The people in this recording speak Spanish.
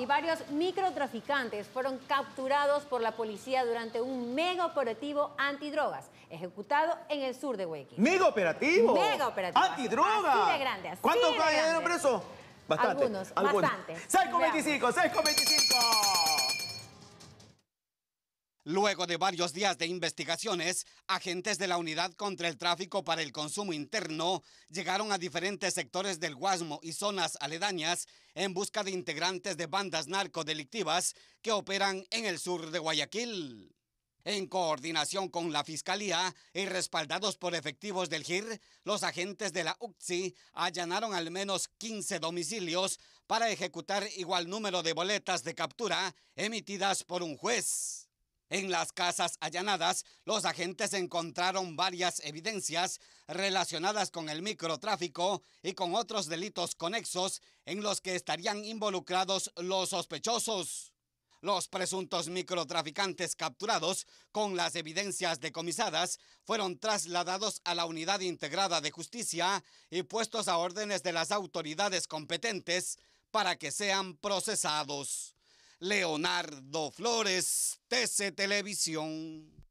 Y varios microtraficantes fueron capturados por la policía durante un mega operativo antidrogas, ejecutado en el sur de Huequín. ¿Megaoperativo? ¿Mega operativo? Mega operativo. ¿Antidrogas? Así de grande, ¿Cuántos cayeron presos? Bastante. Algunos, bastante. con 25, 25. Luego de varios días de investigaciones, agentes de la Unidad contra el Tráfico para el Consumo Interno llegaron a diferentes sectores del Guasmo y zonas aledañas en busca de integrantes de bandas narcodelictivas que operan en el sur de Guayaquil. En coordinación con la Fiscalía y respaldados por efectivos del GIR, los agentes de la UCSI allanaron al menos 15 domicilios para ejecutar igual número de boletas de captura emitidas por un juez. En las casas allanadas, los agentes encontraron varias evidencias relacionadas con el microtráfico y con otros delitos conexos en los que estarían involucrados los sospechosos. Los presuntos microtraficantes capturados con las evidencias decomisadas fueron trasladados a la Unidad Integrada de Justicia y puestos a órdenes de las autoridades competentes para que sean procesados. Leonardo Flores, TC Televisión.